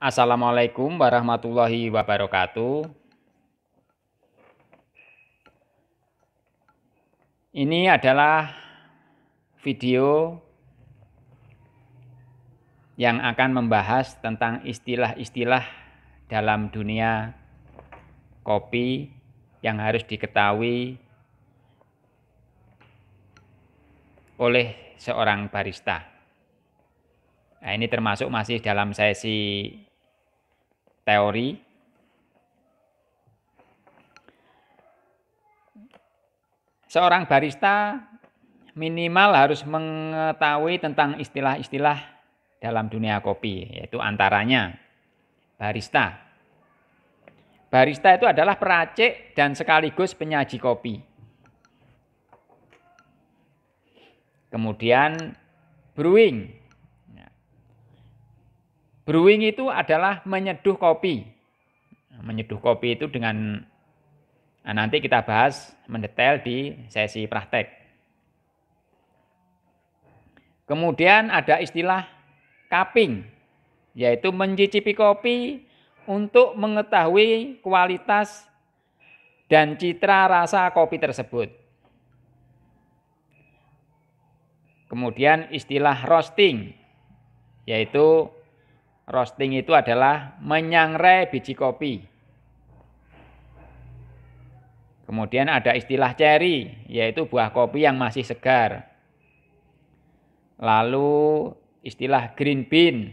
Assalamualaikum warahmatullahi wabarakatuh. Ini adalah video yang akan membahas tentang istilah-istilah dalam dunia kopi yang harus diketahui oleh seorang barista. Nah, ini termasuk masih dalam sesi teori seorang barista minimal harus mengetahui tentang istilah-istilah dalam dunia kopi yaitu antaranya barista barista itu adalah peracik dan sekaligus penyaji kopi kemudian brewing Brewing itu adalah menyeduh kopi. Menyeduh kopi itu dengan nah nanti kita bahas mendetail di sesi praktek. Kemudian ada istilah cupping, yaitu mencicipi kopi untuk mengetahui kualitas dan citra rasa kopi tersebut. Kemudian istilah roasting, yaitu Roasting itu adalah menyangrai biji kopi. Kemudian ada istilah cherry, yaitu buah kopi yang masih segar. Lalu istilah green bean,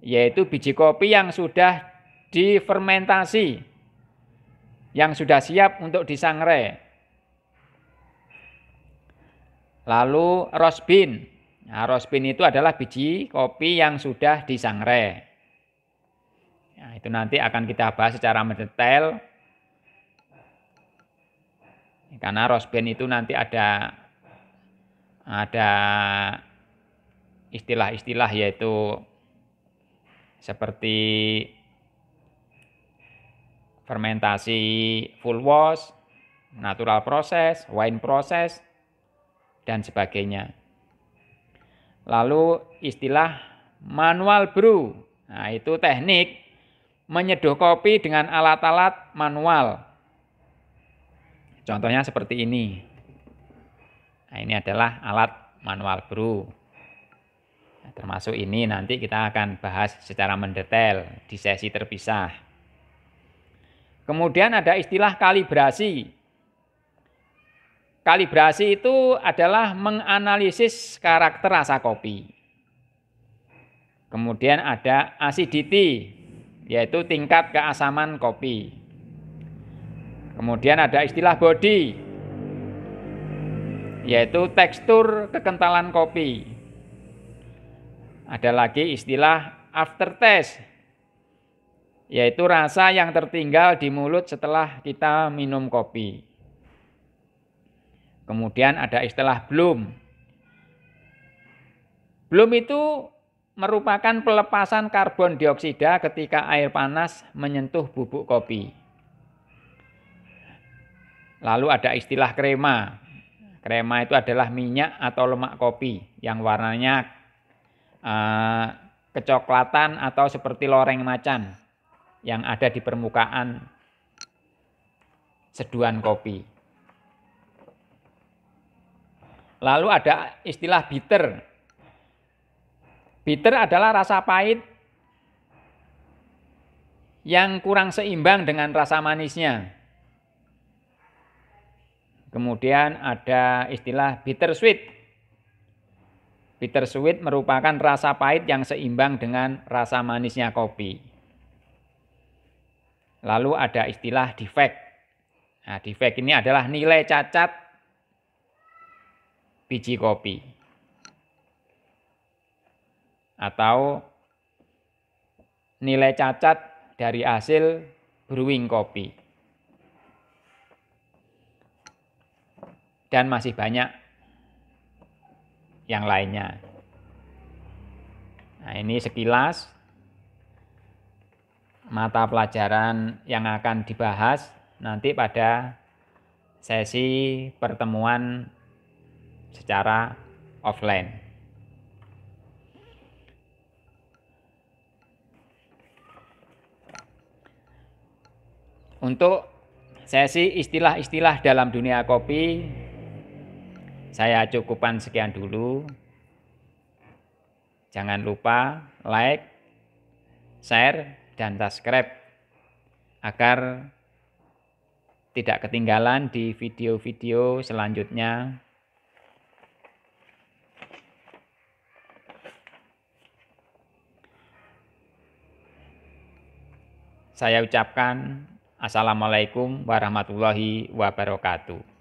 yaitu biji kopi yang sudah difermentasi, yang sudah siap untuk disangrai. Lalu roast bean, Nah, rospin itu adalah biji kopi yang sudah disangrai. Nah, itu nanti akan kita bahas secara mendetail. Karena rospin itu nanti ada ada istilah-istilah yaitu seperti fermentasi full wash, natural process, wine process, dan sebagainya. Lalu istilah manual brew. Nah, itu teknik menyeduh kopi dengan alat-alat manual. Contohnya seperti ini. Nah, ini adalah alat manual brew. Nah, termasuk ini nanti kita akan bahas secara mendetail di sesi terpisah. Kemudian ada istilah kalibrasi. Kalibrasi itu adalah menganalisis karakter rasa kopi. Kemudian ada acidity, yaitu tingkat keasaman kopi. Kemudian ada istilah body, yaitu tekstur kekentalan kopi. Ada lagi istilah aftertaste, yaitu rasa yang tertinggal di mulut setelah kita minum kopi. Kemudian ada istilah belum. Belum itu merupakan pelepasan karbon dioksida ketika air panas menyentuh bubuk kopi. Lalu ada istilah krema. Krema itu adalah minyak atau lemak kopi yang warnanya uh, kecoklatan atau seperti loreng macan yang ada di permukaan seduhan kopi. Lalu ada istilah bitter. Bitter adalah rasa pahit yang kurang seimbang dengan rasa manisnya. Kemudian ada istilah sweet. bittersweet. sweet merupakan rasa pahit yang seimbang dengan rasa manisnya kopi. Lalu ada istilah defect. Nah, defect ini adalah nilai cacat biji kopi atau nilai cacat dari hasil brewing kopi. Dan masih banyak yang lainnya. Nah, ini sekilas mata pelajaran yang akan dibahas nanti pada sesi pertemuan secara offline. Untuk sesi istilah-istilah dalam dunia kopi saya cukupkan sekian dulu. Jangan lupa like, share, dan subscribe agar tidak ketinggalan di video-video selanjutnya Saya ucapkan Assalamualaikum warahmatullahi wabarakatuh.